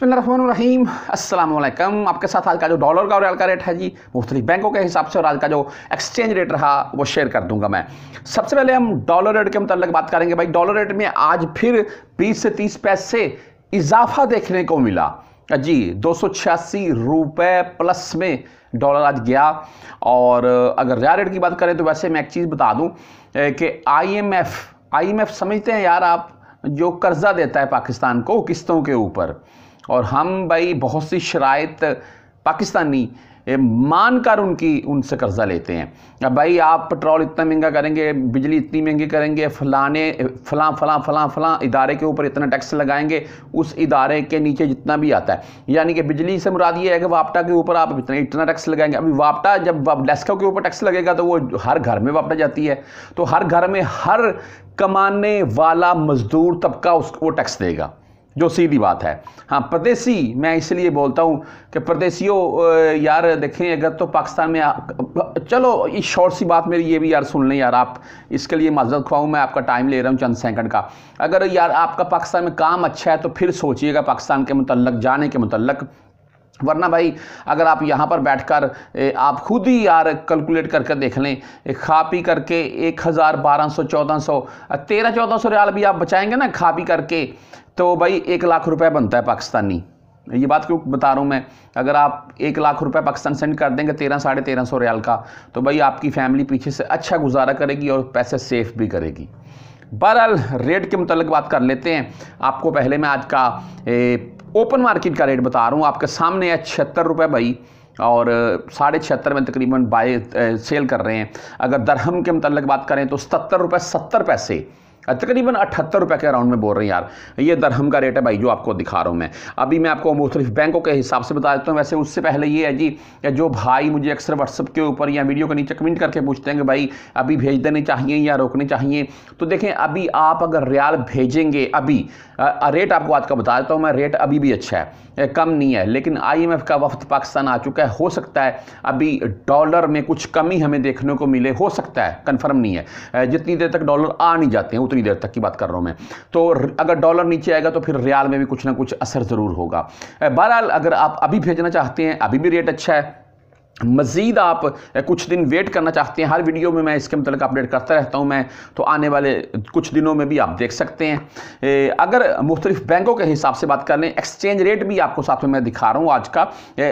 अस्सलाम अल्लाम आपके साथ आज का जो डॉलर का और रियल का रेट है जी मुख्तलिफ बैंकों के हिसाब से और आज का जो एक्सचेंज रेट रहा वो शेयर कर दूंगा मैं सबसे पहले हम डॉलर रेट के मतलब बात करेंगे भाई डॉलर रेट में आज फिर 20 से 30 पैसे इजाफा देखने को मिला जी दो रुपए प्लस में डॉलर आज गया और अगर रिया रेट की बात करें तो वैसे मैं एक चीज़ बता दूँ कि आई एम समझते हैं यार आप जो कर्ज़ा देता है पाकिस्तान को किस्तों के ऊपर और हम भाई बहुत सी शरात पाकिस्तानी मान कर उनकी उनसे कर्ज़ा लेते हैं अब भाई आप पेट्रोल इतना महंगा करेंगे बिजली इतनी महंगी करेंगे फलाने फलां फलां फलां फलां इदारे के ऊपर इतना टैक्स लगाएंगे उस इदारे के नीचे जितना भी आता है यानी कि बिजली से मुराद ये है कि वापटा के ऊपर आप इतना इतना टैक्स लगाएंगे अभी वापटा जब डेस्को के ऊपर टैक्स लगेगा तो वो हर घर में वापटा जाती है तो हर घर में हर कमाने वाला मज़दूर तबका उसको टैक्स देगा जो सीधी बात है हाँ परदेसी मैं इसलिए बोलता हूँ कि परदेसियों यार देखें अगर तो पाकिस्तान में आ, चलो ये शॉर्ट सी बात मेरी ये भी यार सुन लें यार आप इसके लिए मजरत खुआ मैं आपका टाइम ले रहा हूँ चंद सेकंड का अगर यार आपका पाकिस्तान में काम अच्छा है तो फिर सोचिएगा पाकिस्तान के मतलब जाने के मतलब वरना भाई अगर आप यहाँ पर बैठकर आप खुद ही यार कैलकुलेट करके देख लें खा पी करके एक हज़ार बारह सौ चौदह सौ तेरह चौदह सौ रियाल भी आप बचाएंगे ना खा पी करके तो भाई एक लाख रुपए बनता है पाकिस्तानी ये बात क्यों बता रहा हूँ मैं अगर आप एक लाख रुपए पाकिस्तान सेंड कर देंगे तेरह साढ़े तेरह सौ रियाल का तो भाई आपकी फैमिली पीछे से अच्छा गुजारा करेगी और पैसे सेफ भी करेगी बहरहाल रेट के मुतल बात कर लेते हैं आपको पहले मैं आज का ओपन मार्केट का रेट बता रहा हूँ आपके सामने है छिहत्तर रुपये भाई और साढ़े छिहत्तर में तकरीबन बाय सेल कर रहे हैं अगर दरहम के मतलब बात करें तो सत्तर रुपये सत्तर पैसे तकरीबन अठहत्तर रुपये के अराउंड में बोल रहे हैं यार ये दरहम का रेट है भाई जो आपको दिखा रहा हूँ मैं अभी मैं आपको मुख्तलिफ बैंकों के हिसाब से बता देता हूँ वैसे उससे पहले ये है जी जो भाई मुझे अक्सर व्हाट्सअप के ऊपर या वीडियो के नीचे कमेंट करके पूछते हैं कि भाई अभी भेज देने चाहिए या रोकने चाहिए तो देखें अभी आप अगर रियाल भेजेंगे अभी आ, रेट आपको आज का बता देता हूँ मैं रेट अभी भी अच्छा है कम नहीं है लेकिन एफ का वक्त पाकिस्तान आ चुका है हो सकता है अभी डॉलर में कुछ कमी हमें देखने को मिले हो सकता है कन्फर्म नहीं है जितनी देर तक डॉलर आ नहीं जाते हैं उतनी देर तक की बात कर रहा हूँ मैं तो अगर डॉलर नीचे आएगा तो फिर रियाल में भी कुछ ना कुछ असर ज़रूर होगा बहरहाल अगर आप अभी भेजना चाहते हैं अभी भी रेट अच्छा है मज़ीद आप कुछ दिन वेट करना चाहते हैं हर वीडियो में मैं इसके मतलब अपडेट करता रहता हूं मैं तो आने वाले कुछ दिनों में भी आप देख सकते हैं ए, अगर मुख्तलिफ बैंकों के हिसाब से बात कर लें एक्सचेंज रेट भी आपको साथ में मैं दिखा रहा हूं आज का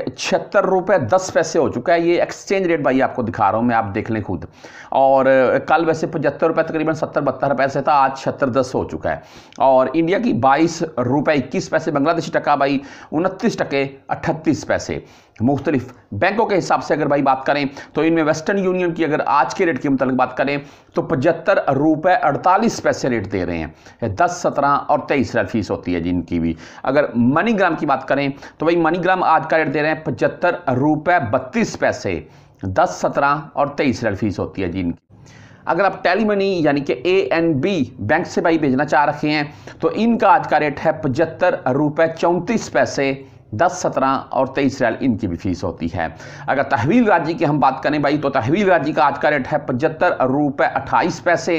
छिहत्तर रुपये दस पैसे हो चुका है ये एक्सचेंज रेट भाई आपको दिखा रहा हूँ मैं आप देख लें खुद और कल वैसे पचहत्तर रुपये तकरीबन सत्तर बहत्तर पैसे था आज छिहत्तर दस हो चुका है और इंडिया की बाईस रुपये इक्कीस पैसे बांग्लादेशी टका भाई उनतीस टके अट्ठतीस पैसे मुख्तलिफ बैंकों के हिसाब से अगर भाई बात करें तो इनमें वेस्टर्न यूनियन की अगर आज के रेट के मुताबिक बात करें तो पचहत्तर रुपये अड़तालीस पैसे रेट दे रहे हैं दस सत्रह और तेईस रेल फीस होती है जिनकी भी अगर मनीग्राम की बात करें तो भाई मनीग्राम आज का रेट दे रहे हैं पचहत्तर रुपये बत्तीस पैसे दस सत्रह और तेईस रेल फीस होती है जिनकी अगर आप टेली मनी यानी कि ए एन बी बैंक से भाई भेजना चाह रखे हैं तो इनका आज का रेट है पचहत्तर रुपये चौंतीस पैसे दस सत्रह और तेईस रियाल इनकी भी फीस होती है अगर तहवील राज्य की हम बात करें भाई तो तहवील राज्य का आज का रेट है पचहत्तर रुपये अट्ठाईस पैसे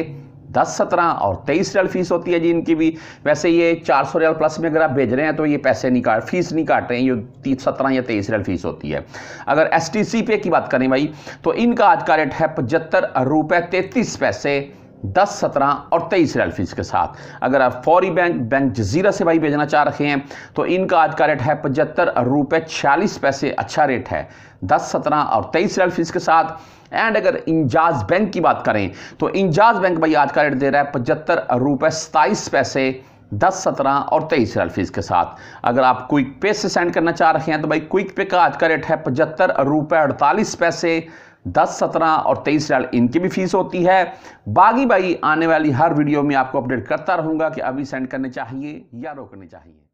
दस सत्रह और तेईस रैल फीस होती है जी इनकी भी वैसे ये चार सौ रियल प्लस में अगर आप भेज रहे हैं तो ये पैसे नहीं काट फीस नहीं काट रहे हैं ये सत्रह या तेईस रैल फीस होती है अगर एस टी सी पे की बात करें भाई तो इनका आज का रेट है पचहत्तर रुपये तैतीस पैसे दस सत्रह और तेईस रेलफीस के साथ अगर आप फौरी बैंक बैंक जजीरा से भाई भेजना चाह रहे हैं तो इनका आज का रेट है पचहत्तर रुपये छियालीस पैसे अच्छा रेट है दस सत्रह और तेईस रेलफीस के साथ एंड अगर इंजाज बैंक की बात करें तो इंजाज बैंक भाई आज का रेट दे रहा है पचहत्तर रुपये सताईस पैसे दस सत्रह और तेईस रियल के साथ अगर आप क्विक पे से सेंड करना चाह रहे हैं तो भाई क्विक पे का आज का रेट है पचहत्तर रुपये अड़तालीस पैसे दस सत्रह और तेईस हज़ार इनकी भी फीस होती है बागी बाई आने वाली हर वीडियो में आपको अपडेट करता रहूंगा कि अभी सेंड करने चाहिए या रोकने चाहिए